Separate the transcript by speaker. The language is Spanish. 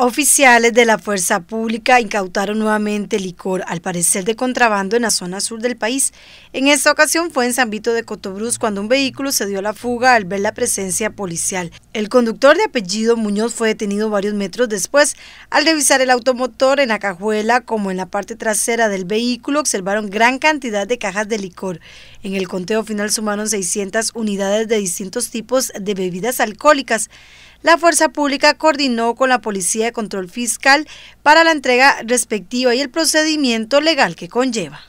Speaker 1: Oficiales de la Fuerza Pública incautaron nuevamente licor, al parecer de contrabando, en la zona sur del país. En esta ocasión fue en San Vito de Cotobruz cuando un vehículo se dio la fuga al ver la presencia policial. El conductor de apellido Muñoz fue detenido varios metros después. Al revisar el automotor en la cajuela como en la parte trasera del vehículo observaron gran cantidad de cajas de licor. En el conteo final sumaron 600 unidades de distintos tipos de bebidas alcohólicas la Fuerza Pública coordinó con la Policía de Control Fiscal para la entrega respectiva y el procedimiento legal que conlleva.